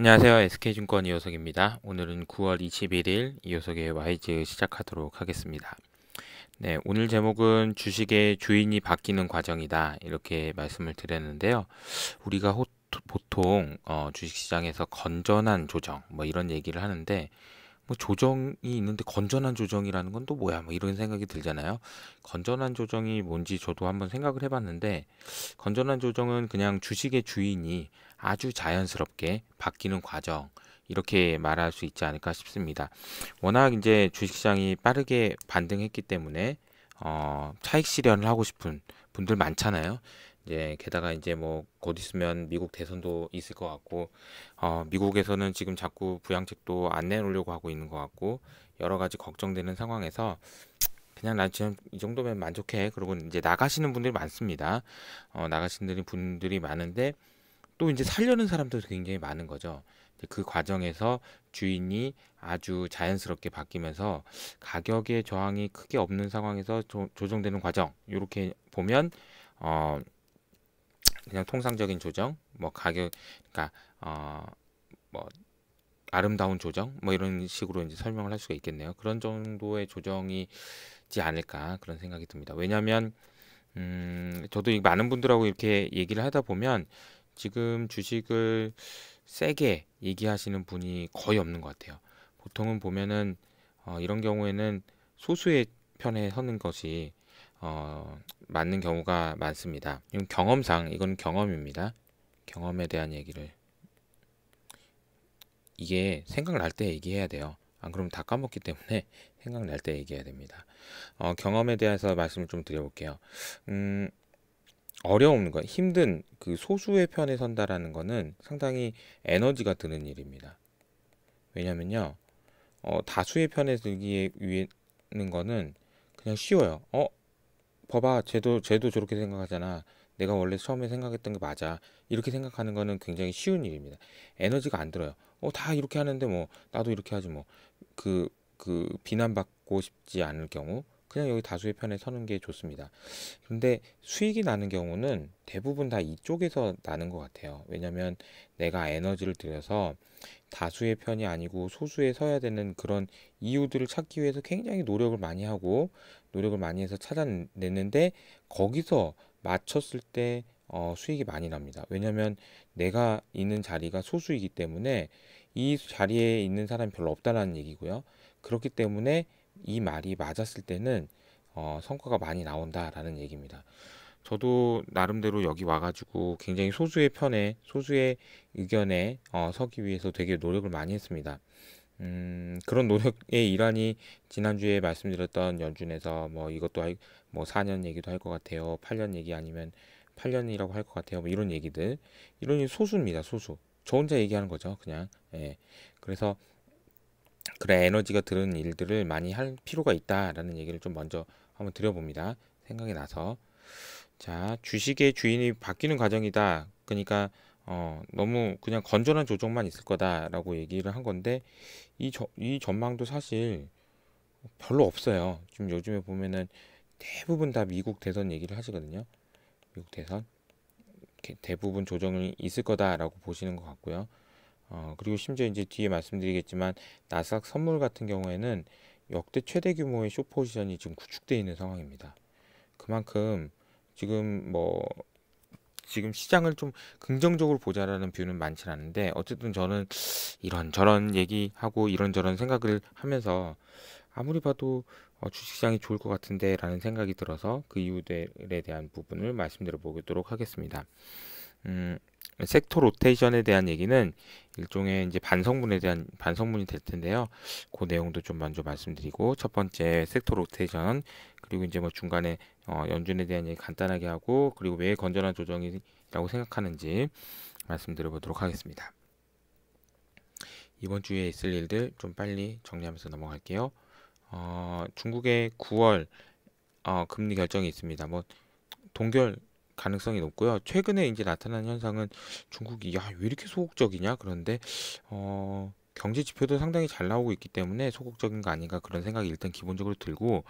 안녕하세요. SK증권 이호석입니다. 오늘은 9월 21일 이호석의 YG 시작하도록 하겠습니다. 네, 오늘 제목은 주식의 주인이 바뀌는 과정이다. 이렇게 말씀을 드렸는데요. 우리가 호, 보통 어, 주식시장에서 건전한 조정 뭐 이런 얘기를 하는데 뭐 조정이 있는데 건전한 조정이라는 건 또 뭐야 뭐 이런 생각이 들잖아요 건전한 조정이 뭔지 저도 한번 생각을 해봤는데 건전한 조정은 그냥 주식의 주인이 아주 자연스럽게 바뀌는 과정 이렇게 말할 수 있지 않을까 싶습니다. 워낙 이제 주식시장이 빠르게 반등했기 때문에 어, 차익 실현을 하고 싶은 분들 많잖아요. 이제 게다가 이제 뭐 곧 있으면 미국 대선도 있을 것 같고 어, 미국에서는 지금 자꾸 부양책도 안 내놓으려고 하고 있는 것 같고 여러 가지 걱정되는 상황에서 그냥 나 지금 이 정도면 만족해. 그러고 이제 나가시는 분들이 많습니다. 어, 나가시는 분들이 많은데 또 이제 살려는 사람들도 굉장히 많은 거죠. 그 과정에서 주인이 아주 자연스럽게 바뀌면서 가격의 저항이 크게 없는 상황에서 조, 조정되는 과정 이렇게 보면 어 그냥 통상적인 조정 뭐 가격 그러니까 어 뭐 아름다운 조정 뭐 이런 식으로 이제 설명을 할 수가 있겠네요. 그런 정도의 조정이지 않을까 그런 생각이 듭니다. 왜냐하면 음 저도 많은 분들하고 이렇게 얘기를 하다 보면 지금 주식을 세게 얘기하시는 분이 거의 없는 것 같아요. 보통은 보면은 어, 이런 경우에는 소수의 편에 서는 것이 어, 맞는 경우가 많습니다. 이건 경험상 이건 경험입니다. 경험에 대한 얘기를 이게 생각날 때 얘기해야 돼요. 안 그러면 다 까먹기 때문에 생각날 때 얘기해야 됩니다. 어, 경험에 대해서 말씀을 좀 드려볼게요. 음, 어려운 거, 힘든 그 소수의 편에 선다라는 거는 상당히 에너지가 드는 일입니다. 왜냐면요, 어, 다수의 편에 들기 에 위해는 거는 그냥 쉬워요. 어, 봐봐, 쟤도 쟤도 저렇게 생각하잖아. 내가 원래 처음에 생각했던 게 맞아. 이렇게 생각하는 거는 굉장히 쉬운 일입니다. 에너지가 안 들어요. 어, 다 이렇게 하는데 뭐 나도 이렇게 하지 뭐. 그그 그 비난받고 싶지 않을 경우 그냥 여기 다수의 편에 서는 게 좋습니다. 근데 수익이 나는 경우는 대부분 다 이쪽에서 나는 것 같아요. 왜냐면 내가 에너지를 들여서 다수의 편이 아니고 소수에 서야 되는 그런 이유들을 찾기 위해서 굉장히 노력을 많이 하고 노력을 많이 해서 찾아냈는데 거기서 맞췄을 때 어, 수익이 많이 납니다. 왜냐면 내가 있는 자리가 소수이기 때문에 이 자리에 있는 사람이 별로 없다는 얘기고요. 그렇기 때문에 이 말이 맞았을 때는 어, 성과가 많이 나온다라는 얘기입니다. 저도 나름대로 여기 와가지고 굉장히 소수의 편에 소수의 의견에 어, 서기 위해서 되게 노력을 많이 했습니다. 음, 그런 노력의 일환이 지난주에 말씀드렸던 연준에서 뭐 이것도 할, 뭐 4년 얘기도 할 것 같아요. 8년 얘기 아니면 8년이라고 할 것 같아요. 뭐 이런 얘기들. 이런 소수입니다. 소수. 저 혼자 얘기하는 거죠. 그냥. 예. 그래서 그래 에너지가 드는 일들을 많이 할 필요가 있다라는 얘기를 좀 먼저 한번 드려봅니다. 생각이 나서 자 주식의 주인이 바뀌는 과정이다. 그러니까 어, 너무 그냥 건전한 조정만 있을 거다라고 얘기를 한 건데 이, 저, 이 전망도 사실 별로 없어요. 지금 요즘에 보면은 대부분 다 미국 대선 얘기를 하시거든요. 미국 대선 대부분 조정이 있을 거다라고 보시는 것 같고요. 어, 그리고 심지어 이제 뒤에 말씀드리겠지만 나스닥 선물 같은 경우에는 역대 최대 규모의 쇼 포지션이 지금 구축되어 있는 상황입니다. 그만큼 지금 뭐 지금 시장을 좀 긍정적으로 보자라는 뷰는 많지 않은데 어쨌든 저는 이런저런 얘기하고 이런저런 생각을 하면서 아무리 봐도 어, 주식시장이 좋을 것 같은데 라는 생각이 들어서 그 이유들에 대한 부분을 말씀드려 보도록 하겠습니다. 음, 섹터 로테이션에 대한 얘기는 일종의 이제 반성문에 대한 반성문이 될 텐데요. 그 내용도 좀 먼저 말씀드리고 첫 번째 섹터 로테이션 그리고 이제 뭐 중간에 어, 연준에 대한 얘기 간단하게 하고 그리고 왜 건전한 조정이라고 생각하는지 말씀드려 보도록 하겠습니다. 이번 주에 있을 일들 좀 빨리 정리하면서 넘어갈게요. 어, 중국의 9월 어, 금리 결정이 있습니다. 뭐 동결 가능성이 높고요. 최근에 이제 나타난 현상은 중국이 야, 왜 이렇게 소극적이냐? 그런데 어 경제 지표도 상당히 잘 나오고 있기 때문에 소극적인 거 아닌가 그런 생각이 일단 기본적으로 들고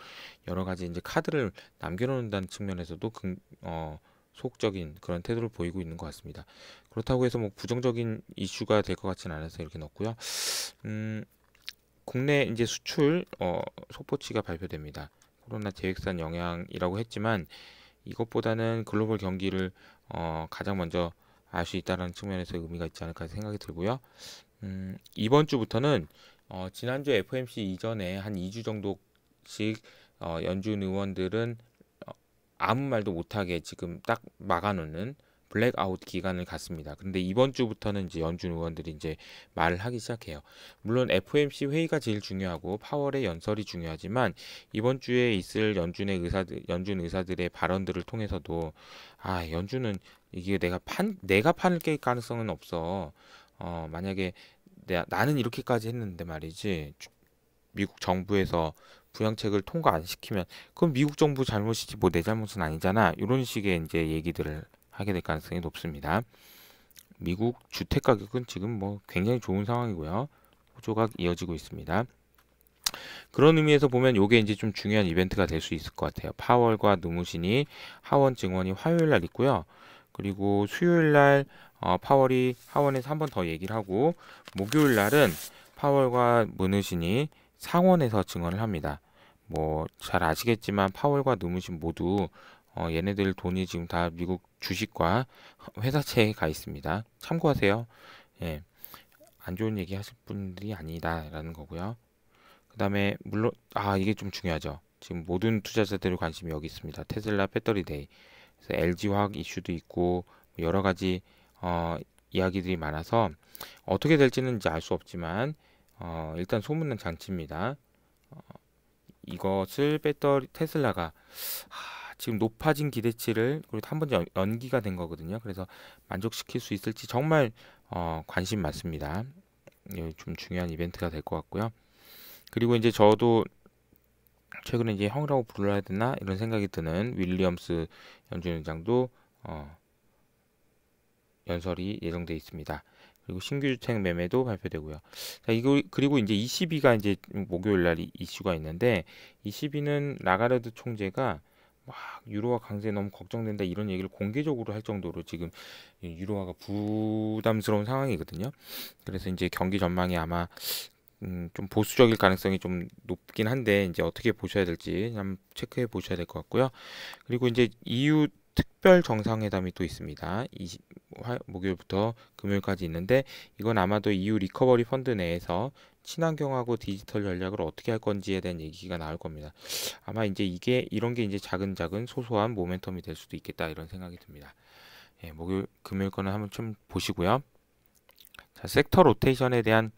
여러 가지 이제 카드를 남겨놓는다는 측면에서도 금, 어, 소극적인 그런 태도를 보이고 있는 것 같습니다. 그렇다고 해서 뭐 부정적인 이슈가 될 것 같지는 않아서 이렇게 넣고요 음, 국내 이제 수출 어, 속보치가 발표됩니다. 코로나 재획산 영향이라고 했지만 이것보다는 글로벌 경기를 어, 가장 먼저 알 수 있다는 측면에서 의미가 있지 않을까 생각이 들고요. 음, 이번 주부터는 어, 지난주 FMC 이전에 한 2주 정도씩 어, 연준 의원들은 어, 아무 말도 못하게 지금 딱 막아놓는 블랙아웃 기간을 갖습니다. 근데 이번 주부터는 이제 연준 의원들이 이제 말을 하기 시작해요. 물론 FOMC 회의가 제일 중요하고 파월의 연설이 중요하지만 이번 주에 있을 연준의 의사들 연준 의사들의 발언들을 통해서도 아, 연준은 이게 내가 판 내가 판을 깰 가능성은 없어. 어, 만약에 내, 가 나는 이렇게까지 했는데 말이지. 미국 정부에서 부양책을 통과 안 시키면 그건 미국 정부 잘못이지 뭐 내 잘못은 아니잖아 이런 식의 이제 얘기들을 하게 될 가능성이 높습니다. 미국 주택 가격은 지금 뭐 굉장히 좋은 상황이고요. 호조가 이어지고 있습니다. 그런 의미에서 보면 이게 이제 좀 중요한 이벤트가 될 수 있을 것 같아요. 파월과 누무신이 하원 증원이 화요일 날 있고요. 그리고 수요일 날 어, 파월이 하원에서 한 번 더 얘기를 하고 목요일 날은 파월과 문우신이 상원에서 증언을 합니다. 뭐 잘 아시겠지만 파월과 누무신 모두 어, 얘네들 돈이 지금 다 미국 주식과 회사채에 가 있습니다. 참고하세요. 예. 안 좋은 얘기 하실 분들이 아니다라는 거고요. 그다음에 물론 아 이게 좀 중요하죠. 지금 모든 투자자들의 관심이 여기 있습니다. 테슬라 배터리 데이, 그래서 LG 화학 이슈도 있고 뭐 여러 가지 어, 이야기들이 많아서 어떻게 될지는 이제 알 수 없지만 어, 일단 소문난 장치입니다. 어, 이것을 배터리 테슬라가 하, 지금 높아진 기대치를 그리고 한번 연기가 된 거거든요. 그래서 만족시킬 수 있을지 정말 어, 관심 많습니다. 예, 좀 중요한 이벤트가 될 것 같고요. 그리고 이제 저도 최근에 이제 형이라고 불러야 되나 이런 생각이 드는 윌리엄스 연주연장도 어, 연설이 예정돼 있습니다. 그리고 신규 주택 매매도 발표되고요. 자, 이거 그리고 이제 20위가 이제 목요일 날 이슈가 있는데 20위는 라가르드 총재가 막 유로화 강세 너무 걱정된다 이런 얘기를 공개적으로 할 정도로 지금 유로화가 부담스러운 상황이거든요. 그래서 이제 경기 전망이 아마 음, 좀 보수적일 가능성이 좀 높긴 한데 이제 어떻게 보셔야 될지 한번 체크해 보셔야 될 것 같고요. 그리고 이제 EU 특별 정상회담이 또 있습니다. 20, 화, 목요일부터 금요일까지 있는데 이건 아마도 EU 리커버리 펀드 내에서 친환경하고 디지털 전략을 어떻게 할 건지에 대한 얘기가 나올 겁니다. 아마 이제 이게 이런 게 이제 작은 작은 소소한 모멘텀이 될 수도 있겠다 이런 생각이 듭니다. 예, 목요일 금요일 거는 한번 좀 보시고요. 자, 섹터 로테이션에 대한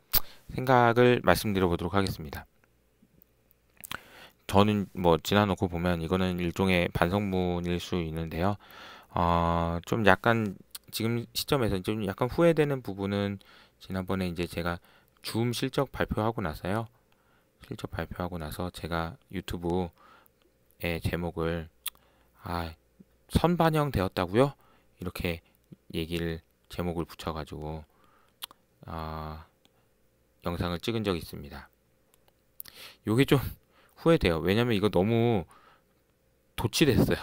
생각을 말씀드려 보도록 하겠습니다. 저는 뭐 지나놓고 보면 이거는 일종의 반성문일 수 있는데요. 어, 좀 약간 지금 시점에서 좀 약간 후회되는 부분은 지난번에 이제 제가 줌 실적 발표하고 나서요. 실적 발표하고 나서 제가 유튜브의 제목을 아, 선반영되었다고요? 이렇게 얘기를 제목을 붙여 가지고 아, 어, 영상을 찍은 적이 있습니다. 요게 좀 후회돼요. 왜냐면 이거 너무 도치됐어요.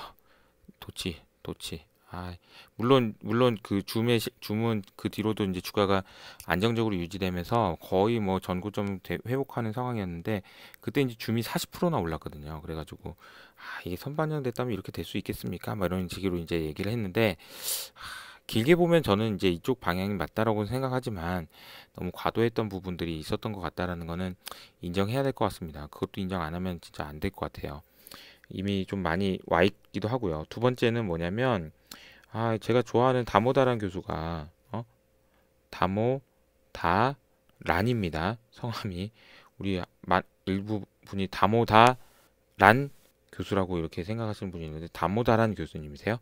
도치, 도치. 아, 물론 물론 그 줌의 줌은 그 뒤로도 이제 주가가 안정적으로 유지되면서 거의 뭐 전고점 회복하는 상황이었는데 그때 이제 줌이 40%나 올랐거든요. 그래가지고 아, 이게 선반영 됐다면 이렇게 될 수 있겠습니까? 막 이런 식으로 이제 얘기를 했는데 아, 길게 보면 저는 이제 이쪽 방향이 맞다라고 생각하지만 너무 과도했던 부분들이 있었던 것 같다라는 거는 인정해야 될 것 같습니다. 그것도 인정 안 하면 진짜 안 될 것 같아요. 이미 좀 많이 와 있기도 하고요. 두 번째는 뭐냐면 아 제가 좋아하는 다모다란 교수가 어? 다모 다 란입니다. 성함이 우리 일부 분이 다모다 란 교수라고 이렇게 생각하시는 분이 있는데 다모다란 교수님이세요.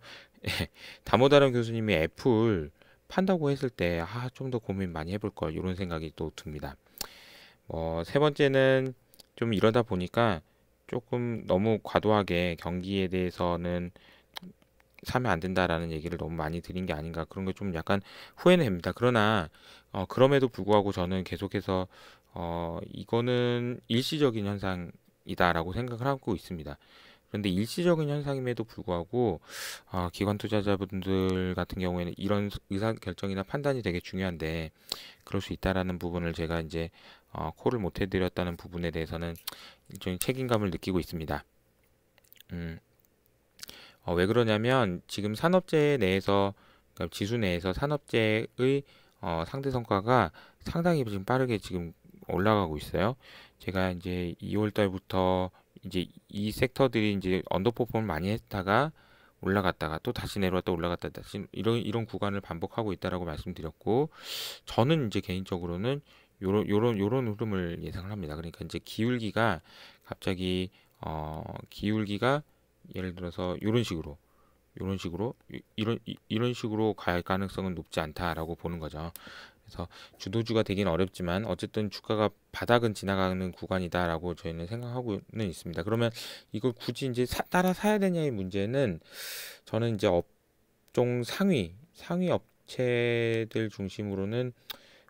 예. 다모다람 교수님이 애플 판다고 했을 때, 아, 좀 더 고민 많이 해볼 걸, 이런 생각이 또 듭니다. 뭐, 세 번째는 좀 이러다 보니까 조금 너무 과도하게 경기에 대해서는 사면 안 된다라는 얘기를 너무 많이 드린 게 아닌가 그런 게 좀 약간 후회는 됩니다. 그러나 어, 그럼에도 불구하고 저는 계속해서 어, 이거는 일시적인 현상이다라고 생각을 하고 있습니다. 그런데 일시적인 현상임에도 불구하고 어, 기관 투자자분들 같은 경우에는 이런 의사 결정이나 판단이 되게 중요한데 그럴 수 있다라는 부분을 제가 이제 어, 콜을 못 해드렸다는 부분에 대해서는 일종의 책임감을 느끼고 있습니다. 음. 어, 왜 그러냐면 지금 산업재 내에서 그러니까 지수 내에서 산업재의 어, 상대 성과가 상당히 지금 빠르게 지금 올라가고 있어요. 제가 이제 2월 달부터 이제 이 섹터들이 이제 언더퍼폼을 많이 했다가 올라갔다가 또 다시 내려왔다 올라갔다 다시 이런 이런 구간을 반복하고 있다라고 말씀드렸고 저는 이제 개인적으로는 요런 요런 요런 흐름을 예상을 합니다. 그러니까 이제 기울기가 갑자기 어 기울기가 예를 들어서 요런 식으로 요런 식으로 이런 이런 식으로 갈 가능성은 높지 않다라고 보는 거죠. 그래서 주도주가 되긴 어렵지만 어쨌든 주가가 바닥은 지나가는 구간이다라고 저희는 생각하고는 있습니다. 그러면 이걸 굳이 이제 사, 따라 사야 되냐의 문제는 저는 이제 업종 상위 상위 업체들 중심으로는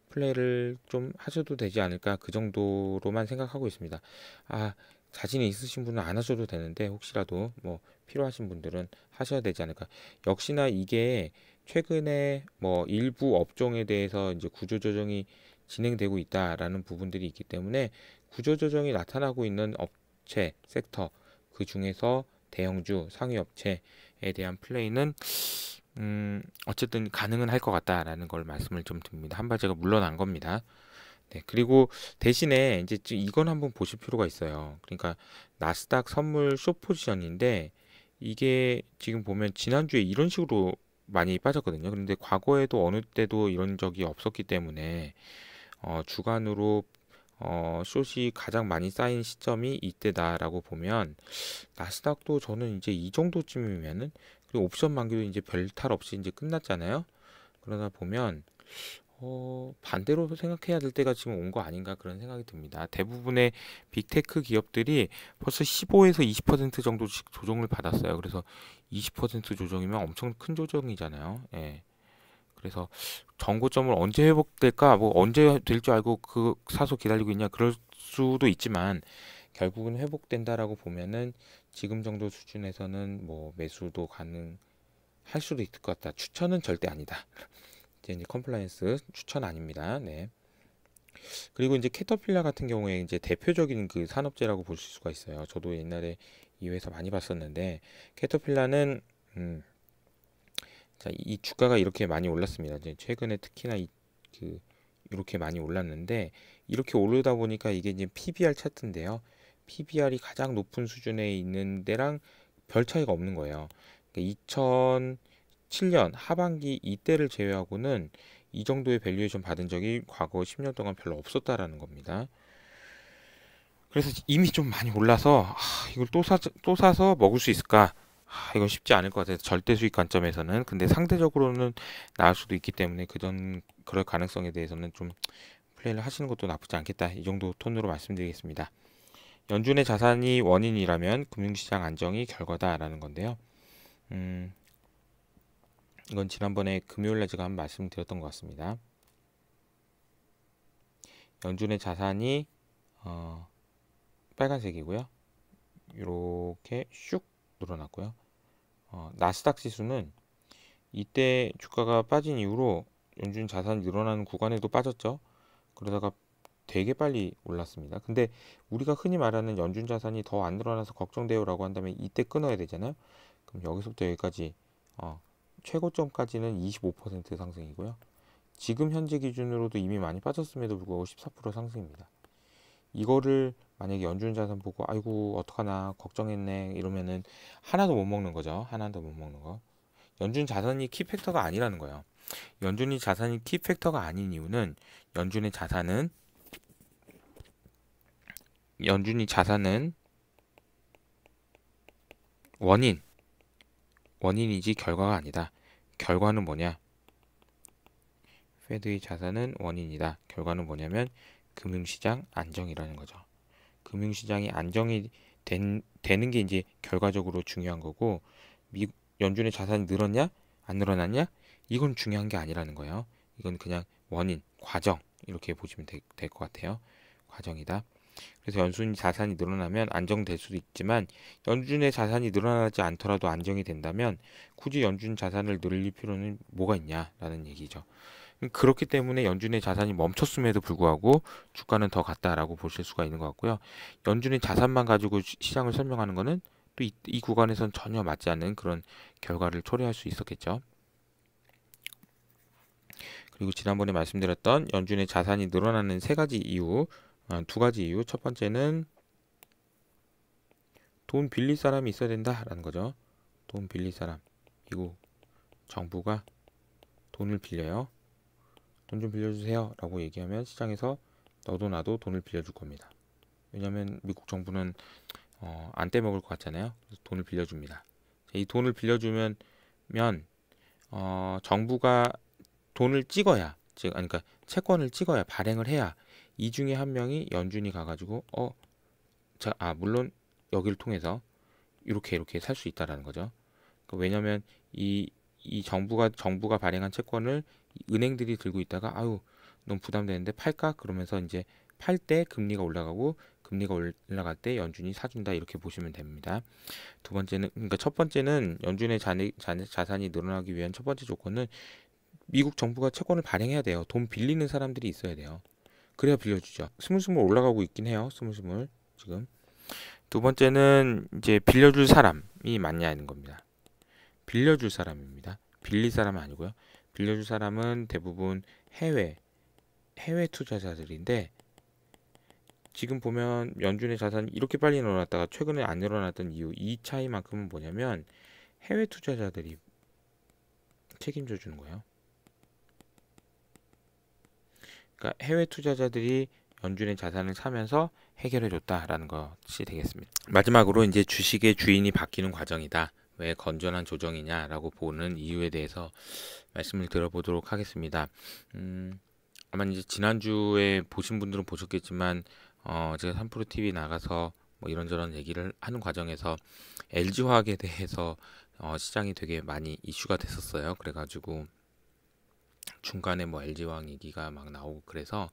플레이를 좀 하셔도 되지 않을까 그 정도로만 생각하고 있습니다. 아 자신이 있으신 분은 안 하셔도 되는데 혹시라도 뭐 필요하신 분들은 하셔야 되지 않을까. 역시나 이게 최근에 뭐 일부 업종에 대해서 이제 구조조정이 진행되고 있다라는 부분들이 있기 때문에 구조조정이 나타나고 있는 업체 섹터 그 중에서 대형주 상위 업체에 대한 플레이는 음 어쨌든 가능은 할 것 같다라는 걸 말씀을 좀 드립니다. 한 발자가 물러난 겁니다. 네, 그리고 대신에 이제 이건 한번 보실 필요가 있어요. 그러니까 나스닥 선물 쇼 포지션인데 이게 지금 보면 지난주에 이런 식으로 많이 빠졌거든요. 그런데 과거에도 어느 때도 이런 적이 없었기 때문에 어, 주간으로 어, 숏이 가장 많이 쌓인 시점이 이때다라고 보면 나스닥도 저는 이제 이 정도쯤이면은 그리고 옵션 만기도 이제 별 탈 없이 이제 끝났잖아요. 그러다 보면 어, 반대로 생각해야 될 때가 지금 온 거 아닌가 그런 생각이 듭니다. 대부분의 빅테크 기업들이 벌써 15에서 20% 정도씩 조정을 받았어요. 그래서 20% 조정이면 엄청 큰 조정이잖아요. 예. 그래서 정고점을 언제 회복될까, 뭐 언제 될 줄 알고 그사서 기다리고 있냐 그럴 수도 있지만 결국은 회복된다라고 보면은 지금 정도 수준에서는 뭐 매수도 가능할 수도 있을 것 같다. 추천은 절대 아니다. 이제, 이제 컴플라이언스 추천 아닙니다. 네. 그리고 이제 캐터필라 같은 경우에 이제 대표적인 그 산업재라고 볼 수가 있어요. 저도 옛날에 이 회사 많이 봤었는데 캐터필라는 음, 자, 이 주가가 이렇게 많이 올랐습니다. 이제 최근에 특히나 이, 그 이렇게 많이 올랐는데 이렇게 오르다 보니까 이게 지금 PBR 차트인데요. PBR이 가장 높은 수준에 있는 데랑 별 차이가 없는 거예요. 그러니까 2007년 하반기 이때를 제외하고는 이 정도의 밸류에이션 받은 적이 과거 10년 동안 별로 없었다라는 겁니다. 그래서 이미 좀 많이 올라서 아, 이걸 또, 사, 또 사서 먹을 수 있을까? 아, 이건 쉽지 않을 것 같아요. 절대 수익 관점에서는. 근데 상대적으로는 나을 수도 있기 때문에 그전 그럴 가능성에 대해서는 좀 플레이를 하시는 것도 나쁘지 않겠다. 이 정도 톤으로 말씀드리겠습니다. 연준의 자산이 원인이라면 금융시장 안정이 결과다라는 건데요. 음, 이건 지난번에 금요일날 제가 한 말씀드렸던 것 같습니다. 연준의 자산이 어, 빨간색이고요. 이렇게 슉 늘어났고요. 어, 나스닥 지수는 이때 주가가 빠진 이후로 연준 자산이 늘어나는 구간에도 빠졌죠. 그러다가 되게 빨리 올랐습니다. 근데 우리가 흔히 말하는 연준 자산이 더 안 늘어나서 걱정돼요라고 한다면 이때 끊어야 되잖아요. 그럼 여기서부터 여기까지 어, 최고점까지는 25% 상승이고요. 지금 현재 기준으로도 이미 많이 빠졌음에도 불구하고 14% 상승입니다. 이거를 만약에 연준자산 보고 아이고 어떡하나 걱정했네 이러면은 하나도 못 먹는 거죠. 하나도 못 먹는 거. 연준 자산이 키 팩터가 아니라는 거예요. 연준이 자산이 키 팩터가 아닌 이유는 연준의 자산은 연준이 자산은 원인 원인이지 결과가 아니다. 결과는 뭐냐? 페드의 자산은 원인이다. 결과는 뭐냐면 금융시장 안정이라는 거죠. 금융시장이 안정이 된, 되는 게 이제 결과적으로 중요한 거고 미, 연준의 자산이 늘었냐 안 늘어났냐 이건 중요한 게 아니라는 거예요. 이건 그냥 원인, 과정 이렇게 보시면 될 것 같아요. 과정이다. 그래서 연준 자산이 늘어나면 안정될 수도 있지만 연준의 자산이 늘어나지 않더라도 안정이 된다면 굳이 연준 자산을 늘릴 필요는 뭐가 있냐라는 얘기죠. 그렇기 때문에 연준의 자산이 멈췄음에도 불구하고 주가는 더 갔다라고 보실 수가 있는 것 같고요. 연준의 자산만 가지고 시장을 설명하는 것은 또이 이 구간에선 전혀 맞지 않는 그런 결과를 초래할 수 있었겠죠. 그리고 지난번에 말씀드렸던 연준의 자산이 늘어나는 세 가지 이유, 아, 두 가지 이유. 첫 번째는 돈 빌릴 사람이 있어야 된다라는 거죠. 돈 빌릴 사람. 이거 정부가 돈을 빌려요. 돈좀 빌려주세요 라고 얘기하면 시장에서 너도 나도 돈을 빌려줄 겁니다. 왜냐하면 미국 정부는 어, 안 떼먹을 것 같잖아요. 그래서 돈을 빌려줍니다. 이 돈을 빌려주면 면 어, 정부가 돈을 찍어야 즉 그러니까 채권을 찍어야 발행을 해야 이 중에 한 명이 연준이 가가지고 어, 자, 아 물론 여기를 통해서 이렇게 이렇게 살 수 있다라는 거죠. 그러니까 왜냐하면 이이 정부가 정부가 발행한 채권을 은행들이 들고 있다가 아유 너무 부담되는데 팔까 그러면서 이제 팔 때 금리가 올라가고 금리가 올라갈 때 연준이 사준다 이렇게 보시면 됩니다. 두 번째는 그러니까 첫 번째는 연준의 자네, 자네, 자산이 늘어나기 위한 첫 번째 조건은 미국 정부가 채권을 발행해야 돼요. 돈 빌리는 사람들이 있어야 돼요. 그래야 빌려주죠. 스물스물 올라가고 있긴 해요. 스물스물 지금 두 번째는 이제 빌려줄 사람이 많냐는 겁니다. 빌려줄 사람입니다. 빌릴 사람은 아니고요. 빌려줄 사람은 대부분 해외 해외 투자자들인데 지금 보면 연준의 자산이 이렇게 빨리 늘어났다가 최근에 안 늘어났던 이유 이 차이만큼은 뭐냐면 해외 투자자들이 책임져 주는 거예요. 그러니까 해외 투자자들이 연준의 자산을 사면서 해결해 줬다라는 것이 되겠습니다. 마지막으로 이제 주식의 주인이 바뀌는 과정이다. 왜 건전한 조정이냐라고 보는 이유에 대해서 말씀을 들어보도록 하겠습니다. 음, 아마 이제 지난주에 보신 분들은 보셨겠지만 어, 제가 3프로 TV 나가서 뭐 이런저런 얘기를 하는 과정에서 LG 화학에 대해서 어, 시장이 되게 많이 이슈가 됐었어요. 그래가지고 중간에 뭐 LG 화학 얘기가 막 나오고 그래서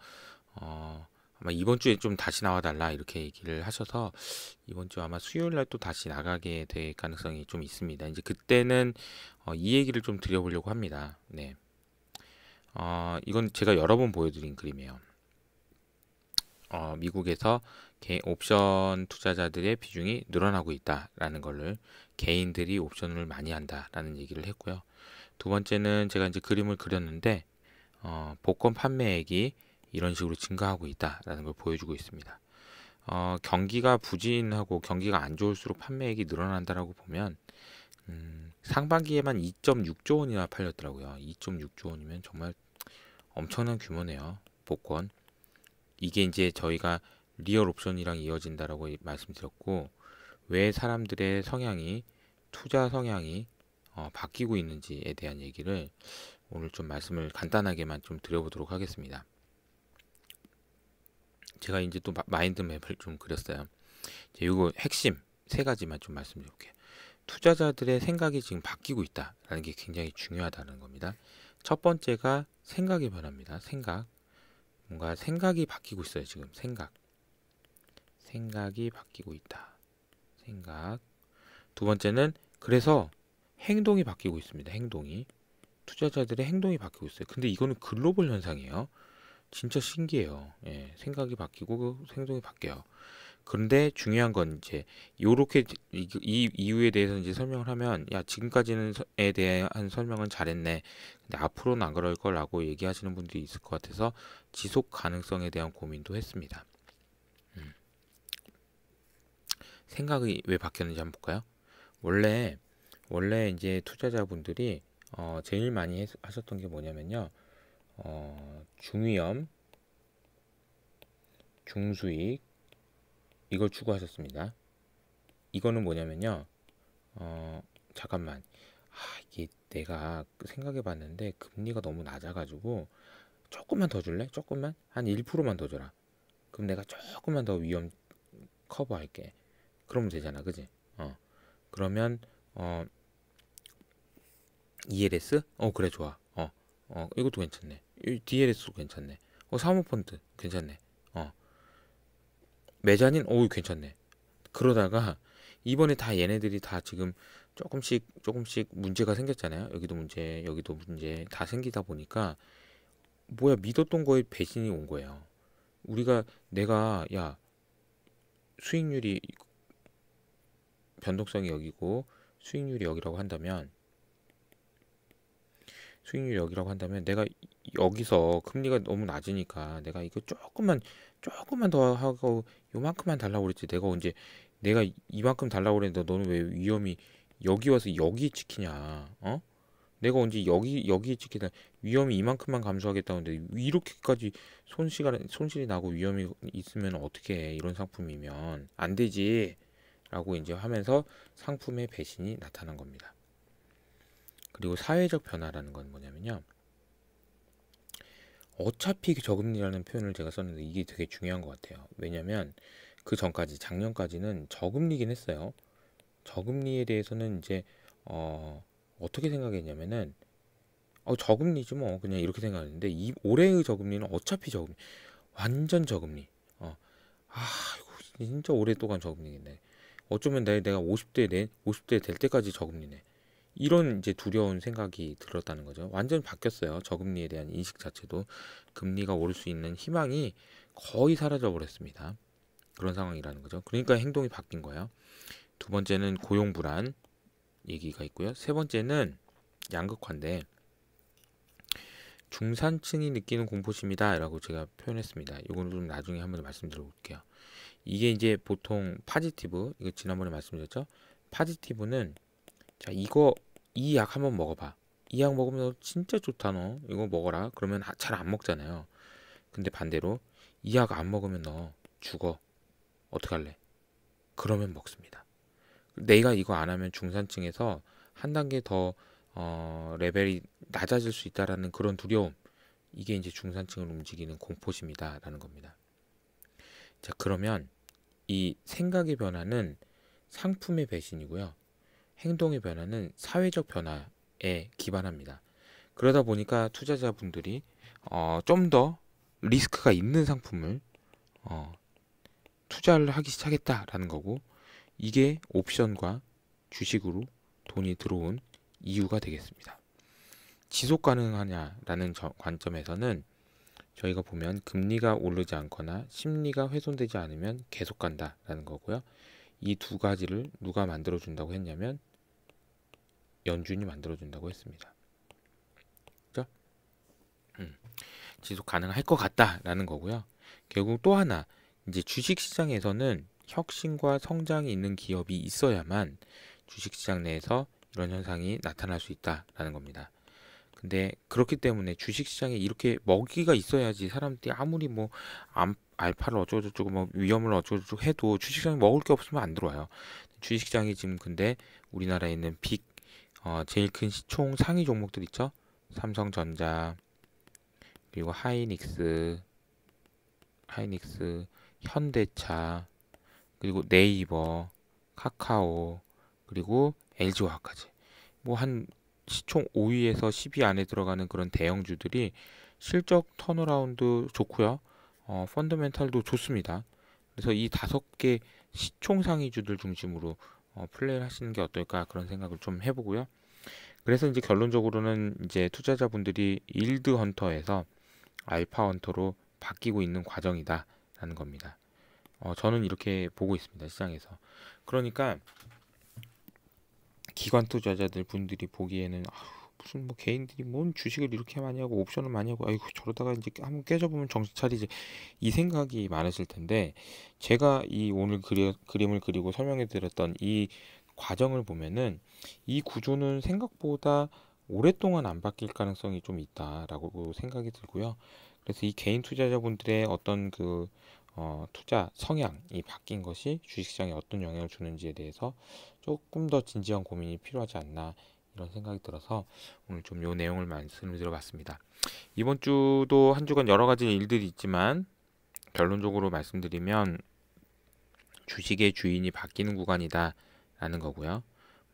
어, 아마 이번 주에 좀 다시 나와달라 이렇게 얘기를 하셔서 이번 주 아마 수요일 날 또 다시 나가게 될 가능성이 좀 있습니다. 이제 그때는 어, 이 얘기를 좀 드려보려고 합니다. 네. 어, 이건 제가 여러 번 보여드린 그림이에요. 어, 미국에서 개, 옵션 투자자들의 비중이 늘어나고 있다라는 걸를 개인들이 옵션을 많이 한다라는 얘기를 했고요. 두 번째는 제가 이제 그림을 그렸는데 어, 복권 판매액이 이런 식으로 증가하고 있다라는 걸 보여주고 있습니다. 어, 경기가 부진하고 경기가 안 좋을수록 판매액이 늘어난다라고 보면 음, 상반기에만 2.6조 원이나 팔렸더라고요. 2.6조 원이면 정말 엄청난 규모네요. 복권 이게 이제 저희가 리얼 옵션이랑 이어진다라고 말씀드렸고 왜 사람들의 성향이 투자 성향이 어, 바뀌고 있는지에 대한 얘기를 오늘 좀 말씀을 간단하게만 좀 드려보도록 하겠습니다. 제가 이제 또 마인드맵을 좀 그렸어요. 이제 이거 핵심 세 가지만 좀 말씀드릴게요. 투자자들의 생각이 지금 바뀌고 있다라는 게 굉장히 중요하다는 겁니다. 첫 번째가 생각이 변합니다. 생각. 뭔가 생각이 바뀌고 있어요. 지금 생각. 생각이 바뀌고 있다. 생각. 두 번째는 그래서 행동이 바뀌고 있습니다. 행동이. 투자자들의 행동이 바뀌고 있어요. 근데 이거는 글로벌 현상이에요. 진짜 신기해요. 예, 생각이 바뀌고 그 행동이 바뀌어요. 그런데 중요한 건 이제 요렇게 이, 이 이유에 대해서 이제 설명을 하면 야 지금까지는에 대한 설명은 잘했네 근데 앞으로는 안 그럴 거라고 얘기하시는 분들이 있을 것 같아서 지속 가능성에 대한 고민도 했습니다 음. 생각이 왜 바뀌었는지 한번 볼까요 원래 원래 이제 투자자분들이 어, 제일 많이 했, 하셨던 게 뭐냐면요 어, 중위험, 중수익 이걸 추구하셨습니다. 이거는 뭐냐면요. 어, 잠깐만. 아, 이게 내가 생각해 봤는데 금리가 너무 낮아가지고 조금만 더 줄래? 조금만? 한 1%만 더 줘라. 그럼 내가 조금만 더 위험 커버할게. 그러면 되잖아. 그지? 어. 그러면 어 ELS? 어 그래 좋아. 어, 이것도 괜찮네. 이 DLS도 괜찮네. 어, 사모펀드 괜찮네. 어. 메자닌 어우 괜찮네. 그러다가 이번에 다 얘네들이 다 지금 조금씩 조금씩 문제가 생겼잖아요. 여기도 문제, 여기도 문제 다 생기다 보니까 뭐야 믿었던 거에 배신이 온 거예요. 우리가 내가 야 수익률이 변동성이 여기고 수익률이 여기라고 한다면 수익률 여기라고 한다면 내가 여기서 금리가 너무 낮으니까 내가 이거 조금만 조금만 더 하고 요만큼만 달라고 그랬지 내가 언제 내가 이만큼 달라고 그랬는데 너는 왜 위험이 여기 와서 여기 찍히냐 어 내가 언제 여기 여기 찍히다 위험이 이만큼만 감소하겠다는데 이렇게까지 손실 손실이 나고 위험이 있으면 어떻게 해 이런 상품이면 안 되지라고 이제 하면서 상품의 배신이 나타난 겁니다. 그리고 사회적 변화라는 건 뭐냐면요. 어차피 저금리라는 표현을 제가 썼는데 이게 되게 중요한 것 같아요. 왜냐하면 그 전까지 작년까지는 저금리긴 했어요. 저금리에 대해서는 이제 어, 어떻게 생각했냐면은 어, 저금리지 뭐 그냥 이렇게 생각했는데 이 올해의 저금리는 어차피 저금리 완전 저금리. 어, 아 진짜 오랫동안 저금리겠네. 어쩌면 내, 내가 50대 내 50대 될 때까지 저금리네. 이런 이제 두려운 생각이 들었다는 거죠. 완전히 바뀌었어요. 저금리에 대한 인식 자체도 금리가 오를 수 있는 희망이 거의 사라져 버렸습니다. 그런 상황이라는 거죠. 그러니까 행동이 바뀐 거예요. 두 번째는 고용 불안 얘기가 있고요. 세 번째는 양극화인데 중산층이 느끼는 공포심이다라고 제가 표현했습니다. 이거는 좀 나중에 한번 말씀드려 볼게요. 이게 이제 보통 파지티브 이거 지난번에 말씀드렸죠. 파지티브는 자 이거 이 약 한번 먹어봐 이 약 먹으면 너 진짜 좋다 너 이거 먹어라 그러면 아, 잘안 먹잖아요 근데 반대로 이 약 안 먹으면 너 죽어 어떡할래 그러면 먹습니다 내가 이거 안 하면 중산층에서 한 단계 더 어, 레벨이 낮아질 수 있다라는 그런 두려움 이게 이제 중산층을 움직이는 공포심이다라는 겁니다. 자 그러면 이 생각의 변화는 상품의 배신이고요. 행동의 변화는 사회적 변화에 기반합니다. 그러다 보니까 투자자분들이 어, 좀 더 리스크가 있는 상품을 어, 투자를 하기 시작했다라는 거고 이게 옵션과 주식으로 돈이 들어온 이유가 되겠습니다. 지속 가능하냐라는 관점에서는 저희가 보면 금리가 오르지 않거나 심리가 훼손되지 않으면 계속 간다라는 거고요. 이 두 가지를 누가 만들어 준다고 했냐면 연준이 만들어준다고 했습니다. 그죠? 음, 지속 가능할 것 같다라는 거고요. 결국 또 하나 이제 주식 시장에서는 혁신과 성장이 있는 기업이 있어야만 주식 시장 내에서 이런 현상이 나타날 수 있다라는 겁니다. 근데 그렇기 때문에 주식 시장에 이렇게 먹이가 있어야지 사람들이 아무리 뭐 알파를 어쩌고저쩌고 뭐 위험을 어쩌고저쩌고 해도 주식시장에 먹을 게 없으면 안 들어와요. 주식시장이 지금 근데 우리나라에 있는 빅 어, 제일 큰 시총 상위 종목들 있죠? 삼성전자, 그리고 하이닉스, 하이닉스, 현대차, 그리고 네이버, 카카오, 그리고 LG화학까지. 뭐 한 시총 5위에서 10위 안에 들어가는 그런 대형주들이 실적 턴어라운드 좋고요. 어, 펀더멘탈도 좋습니다. 그래서 이 다섯 개 시총 상위주들 중심으로 어, 플레이를 하시는 게 어떨까 그런 생각을 좀 해보고요. 그래서 이제 결론적으로는 이제 투자자분들이 일드 헌터에서 알파 헌터로 바뀌고 있는 과정이다라는 겁니다. 어, 저는 이렇게 보고 있습니다 시장에서. 그러니까 기관 투자자들 분들이 보기에는 아휴, 무슨 뭐 개인들이 뭔 주식을 이렇게 많이 하고 옵션을 많이 하고 아이고 저러다가 이제 한번 깨져보면 정신 차리지 이 생각이 많으실 텐데 제가 이 오늘 그리, 그림을 그리고 설명해 드렸던 이 과정을 보면은 이 구조는 생각보다 오랫동안 안 바뀔 가능성이 좀 있다라고 생각이 들고요. 그래서 이 개인 투자자분들의 어떤 그 어, 투자 성향이 바뀐 것이 주식시장에 어떤 영향을 주는지에 대해서 조금 더 진지한 고민이 필요하지 않나 이런 생각이 들어서 오늘 좀 요 내용을 말씀을 드려봤습니다. 이번 주도 한 주간 여러 가지 일들이 있지만 결론적으로 말씀드리면 주식의 주인이 바뀌는 구간이다 라는 거고요.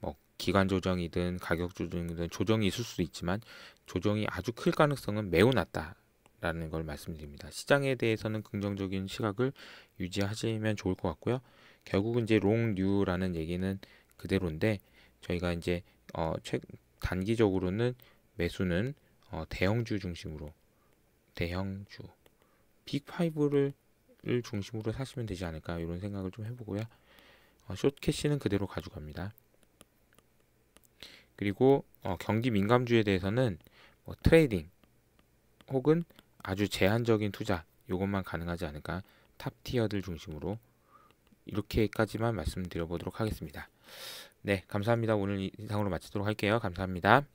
뭐 기간 조정이든 가격 조정이든 조정이 있을 수도 있지만 조정이 아주 클 가능성은 매우 낮다 라는 걸 말씀드립니다. 시장에 대해서는 긍정적인 시각을 유지하시면 좋을 것 같고요. 결국은 이제 롱 뉴라는 얘기는 그대로인데 저희가 이제 어, 최, 단기적으로는 매수는 어, 대형주 중심으로 대형주 빅5를 중심으로 사시면 되지 않을까 이런 생각을 좀 해보고요. 어, 숏캐시는 그대로 가져갑니다. 그리고 어, 경기 민감주에 대해서는 뭐 트레이딩 혹은 아주 제한적인 투자 이것만 가능하지 않을까 탑티어들 중심으로 이렇게까지만 말씀드려 보도록 하겠습니다. 네, 감사합니다. 오늘 이상으로 마치도록 할게요. 감사합니다.